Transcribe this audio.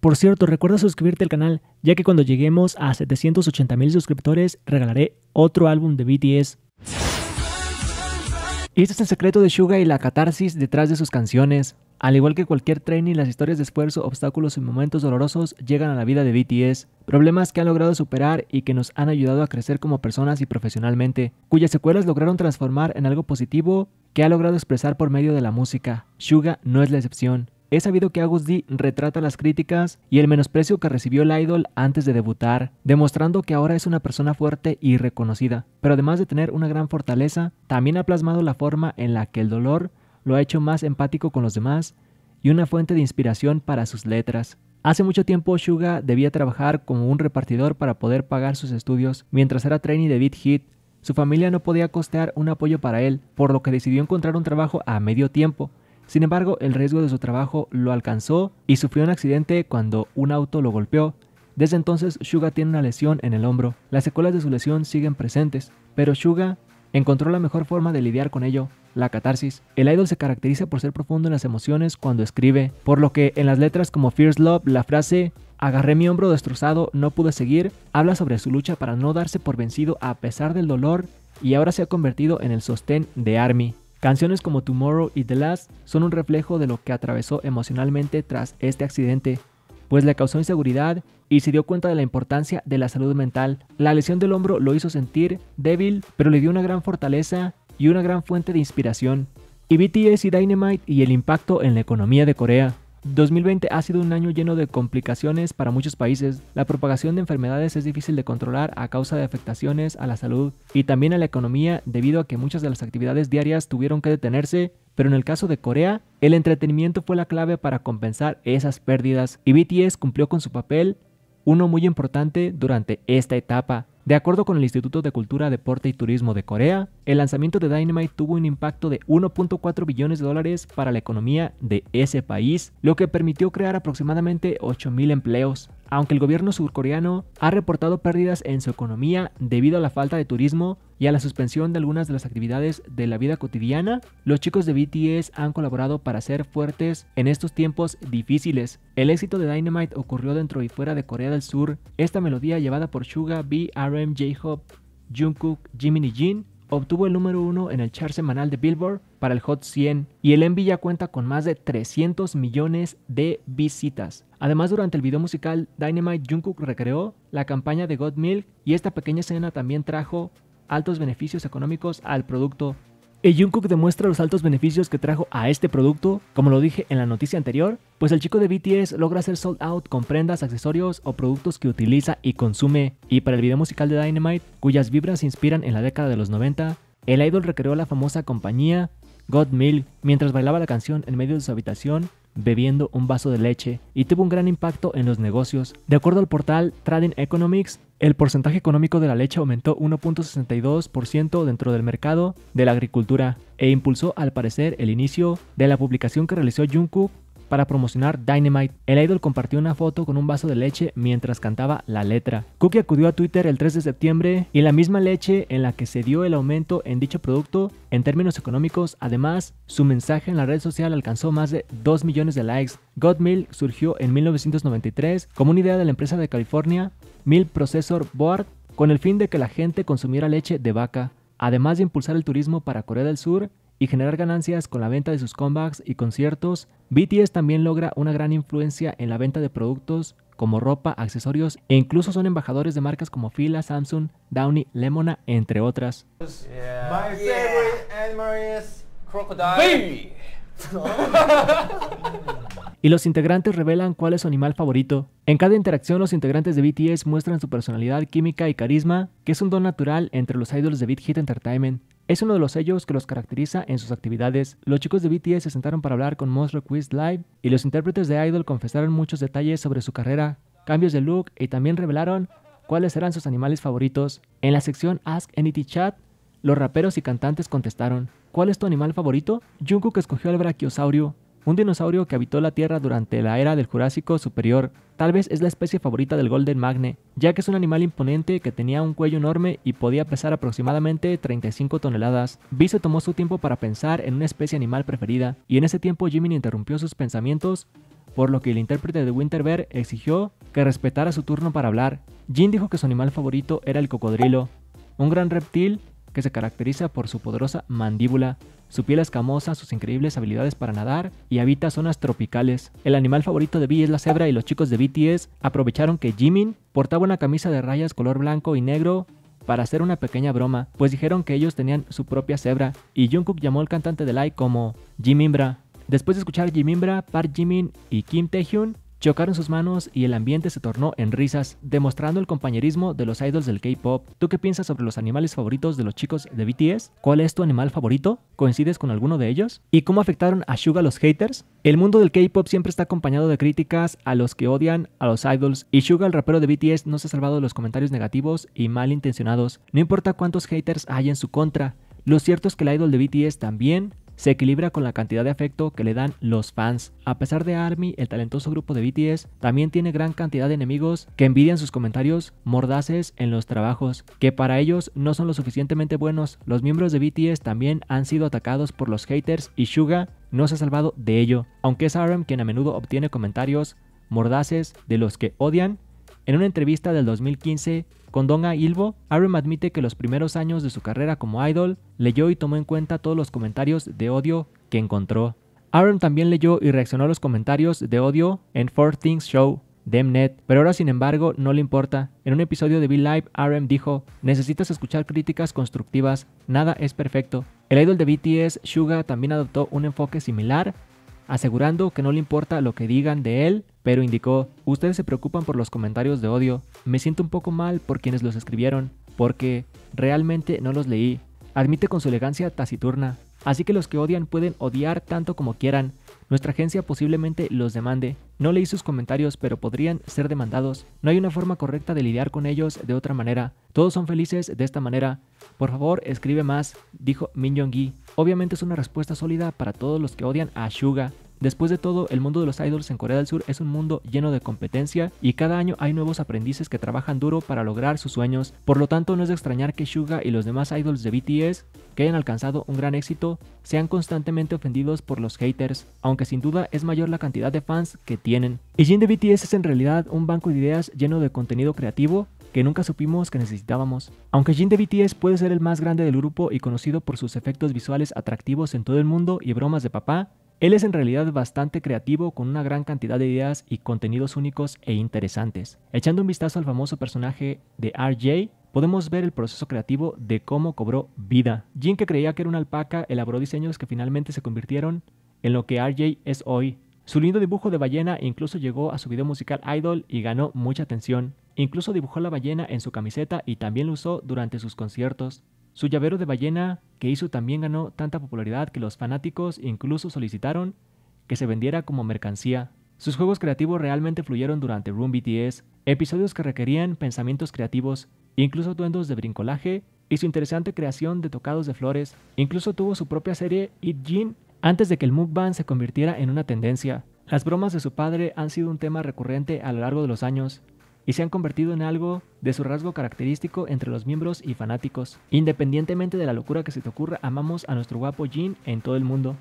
Por cierto, recuerda suscribirte al canal, ya que cuando lleguemos a 780 mil suscriptores regalaré otro álbum de BTS. Y este es el secreto de Suga y la catarsis detrás de sus canciones. Al igual que cualquier training, las historias de esfuerzo, obstáculos y momentos dolorosos llegan a la vida de BTS, problemas que han logrado superar y que nos han ayudado a crecer como personas y profesionalmente, cuyas secuelas lograron transformar en algo positivo que ha logrado expresar por medio de la música. Suga no es la excepción. He sabido que Agus D retrata las críticas y el menosprecio que recibió el idol antes de debutar, demostrando que ahora es una persona fuerte y reconocida, pero además de tener una gran fortaleza, también ha plasmado la forma en la que el dolor lo ha hecho más empático con los demás y una fuente de inspiración para sus letras. Hace mucho tiempo Suga debía trabajar como un repartidor para poder pagar sus estudios mientras era trainee de Beat Hit. Su familia no podía costear un apoyo para él, por lo que decidió encontrar un trabajo a medio tiempo, sin embargo, el riesgo de su trabajo lo alcanzó y sufrió un accidente cuando un auto lo golpeó. Desde entonces, Suga tiene una lesión en el hombro. Las secuelas de su lesión siguen presentes, pero Shuga encontró la mejor forma de lidiar con ello, la catarsis. El idol se caracteriza por ser profundo en las emociones cuando escribe, por lo que en las letras como Fierce Love, la frase Agarré mi hombro destrozado, no pude seguir, habla sobre su lucha para no darse por vencido a pesar del dolor y ahora se ha convertido en el sostén de Army. Canciones como Tomorrow y The Last son un reflejo de lo que atravesó emocionalmente tras este accidente, pues le causó inseguridad y se dio cuenta de la importancia de la salud mental. La lesión del hombro lo hizo sentir débil, pero le dio una gran fortaleza y una gran fuente de inspiración. Y BTS y Dynamite y el impacto en la economía de Corea. 2020 ha sido un año lleno de complicaciones para muchos países. La propagación de enfermedades es difícil de controlar a causa de afectaciones a la salud y también a la economía debido a que muchas de las actividades diarias tuvieron que detenerse, pero en el caso de Corea, el entretenimiento fue la clave para compensar esas pérdidas y BTS cumplió con su papel, uno muy importante durante esta etapa. De acuerdo con el Instituto de Cultura, Deporte y Turismo de Corea, el lanzamiento de Dynamite tuvo un impacto de 1.4 billones de dólares para la economía de ese país, lo que permitió crear aproximadamente 8.000 empleos aunque el gobierno surcoreano ha reportado pérdidas en su economía debido a la falta de turismo y a la suspensión de algunas de las actividades de la vida cotidiana, los chicos de BTS han colaborado para ser fuertes en estos tiempos difíciles. El éxito de Dynamite ocurrió dentro y fuera de Corea del Sur. Esta melodía llevada por Suga, J-Hope, Jungkook, Jimin y Jin obtuvo el número uno en el chart semanal de Billboard para el Hot 100 y el Envy ya cuenta con más de 300 millones de visitas. Además, durante el video musical, Dynamite Jungkook recreó la campaña de God Milk y esta pequeña escena también trajo altos beneficios económicos al producto. Y Jungkook demuestra los altos beneficios que trajo a este producto, como lo dije en la noticia anterior, pues el chico de BTS logra ser sold out con prendas, accesorios o productos que utiliza y consume. Y para el video musical de Dynamite, cuyas vibras se inspiran en la década de los 90, el idol recreó la famosa compañía God Milk mientras bailaba la canción en medio de su habitación bebiendo un vaso de leche y tuvo un gran impacto en los negocios. De acuerdo al portal Trading Economics, el porcentaje económico de la leche aumentó 1.62% dentro del mercado de la agricultura e impulsó al parecer el inicio de la publicación que realizó Jungkook para promocionar Dynamite. El idol compartió una foto con un vaso de leche mientras cantaba la letra. Cookie acudió a Twitter el 3 de septiembre y la misma leche en la que se dio el aumento en dicho producto en términos económicos. Además, su mensaje en la red social alcanzó más de 2 millones de likes. God Milk surgió en 1993 como una idea de la empresa de California Milk Processor Board con el fin de que la gente consumiera leche de vaca. Además de impulsar el turismo para Corea del Sur, y generar ganancias con la venta de sus comebacks y conciertos, BTS también logra una gran influencia en la venta de productos como ropa, accesorios e incluso son embajadores de marcas como Fila, Samsung, Downy, Lemona, entre otras. y los integrantes revelan cuál es su animal favorito. En cada interacción los integrantes de BTS muestran su personalidad, química y carisma, que es un don natural entre los idols de Beat Hit Entertainment. Es uno de los sellos que los caracteriza en sus actividades. Los chicos de BTS se sentaron para hablar con Monster Quiz Live y los intérpretes de Idol confesaron muchos detalles sobre su carrera, cambios de look y también revelaron cuáles eran sus animales favoritos. En la sección Ask Any e Chat, los raperos y cantantes contestaron, ¿cuál es tu animal favorito? Jungkook escogió al brachiosaurio, un dinosaurio que habitó la Tierra durante la era del Jurásico Superior. Tal vez es la especie favorita del Golden Magne, ya que es un animal imponente que tenía un cuello enorme y podía pesar aproximadamente 35 toneladas. Vince tomó su tiempo para pensar en una especie animal preferida, y en ese tiempo Jimmy interrumpió sus pensamientos por lo que el intérprete de Winterberg exigió que respetara su turno para hablar. jim dijo que su animal favorito era el cocodrilo, un gran reptil que se caracteriza por su poderosa mandíbula, su piel escamosa, sus increíbles habilidades para nadar y habita zonas tropicales. El animal favorito de V es la cebra y los chicos de BTS aprovecharon que Jimin portaba una camisa de rayas color blanco y negro para hacer una pequeña broma, pues dijeron que ellos tenían su propia cebra y Jungkook llamó al cantante de Like como Jiminbra. Después de escuchar Jimimbra, Park Jimin y Kim Taehyun Chocaron sus manos y el ambiente se tornó en risas, demostrando el compañerismo de los idols del K-pop. ¿Tú qué piensas sobre los animales favoritos de los chicos de BTS? ¿Cuál es tu animal favorito? ¿Coincides con alguno de ellos? ¿Y cómo afectaron a Suga los haters? El mundo del K-pop siempre está acompañado de críticas a los que odian a los idols, y Suga, el rapero de BTS, no se ha salvado de los comentarios negativos y malintencionados. No importa cuántos haters hay en su contra, lo cierto es que el idol de BTS también se equilibra con la cantidad de afecto que le dan los fans. A pesar de ARMY, el talentoso grupo de BTS también tiene gran cantidad de enemigos que envidian sus comentarios mordaces en los trabajos, que para ellos no son lo suficientemente buenos. Los miembros de BTS también han sido atacados por los haters y Suga no se ha salvado de ello, aunque es RM quien a menudo obtiene comentarios mordaces de los que odian en una entrevista del 2015 con Donga Ilbo, RM admite que los primeros años de su carrera como idol leyó y tomó en cuenta todos los comentarios de odio que encontró. RM también leyó y reaccionó a los comentarios de odio en Four Things Show Demnet, pero ahora sin embargo no le importa. En un episodio de Be Live, RM dijo, necesitas escuchar críticas constructivas, nada es perfecto. El idol de BTS, Suga, también adoptó un enfoque similar asegurando que no le importa lo que digan de él, pero indicó, ustedes se preocupan por los comentarios de odio, me siento un poco mal por quienes los escribieron, porque realmente no los leí, admite con su elegancia taciturna, así que los que odian pueden odiar tanto como quieran, nuestra agencia posiblemente los demande, no leí sus comentarios, pero podrían ser demandados. No hay una forma correcta de lidiar con ellos de otra manera. Todos son felices de esta manera. Por favor, escribe más, dijo Min Jong-gi. Obviamente es una respuesta sólida para todos los que odian a Suga. Después de todo, el mundo de los idols en Corea del Sur es un mundo lleno de competencia y cada año hay nuevos aprendices que trabajan duro para lograr sus sueños, por lo tanto no es de extrañar que Suga y los demás idols de BTS que hayan alcanzado un gran éxito sean constantemente ofendidos por los haters, aunque sin duda es mayor la cantidad de fans que tienen. Y Jin de BTS es en realidad un banco de ideas lleno de contenido creativo que nunca supimos que necesitábamos. Aunque Jin de BTS puede ser el más grande del grupo y conocido por sus efectos visuales atractivos en todo el mundo y bromas de papá, él es en realidad bastante creativo con una gran cantidad de ideas y contenidos únicos e interesantes. Echando un vistazo al famoso personaje de RJ, podemos ver el proceso creativo de cómo cobró vida. Jin, que creía que era una alpaca, elaboró diseños que finalmente se convirtieron en lo que RJ es hoy. Su lindo dibujo de ballena incluso llegó a su video musical Idol y ganó mucha atención. Incluso dibujó la ballena en su camiseta y también lo usó durante sus conciertos. Su llavero de ballena que hizo también ganó tanta popularidad que los fanáticos incluso solicitaron que se vendiera como mercancía. Sus juegos creativos realmente fluyeron durante Room BTS, episodios que requerían pensamientos creativos, incluso duendos de brincolaje y su interesante creación de tocados de flores. Incluso tuvo su propia serie Eat Jin antes de que el mukbang se convirtiera en una tendencia. Las bromas de su padre han sido un tema recurrente a lo largo de los años, y se han convertido en algo de su rasgo característico entre los miembros y fanáticos. Independientemente de la locura que se te ocurra, amamos a nuestro guapo Jin en todo el mundo.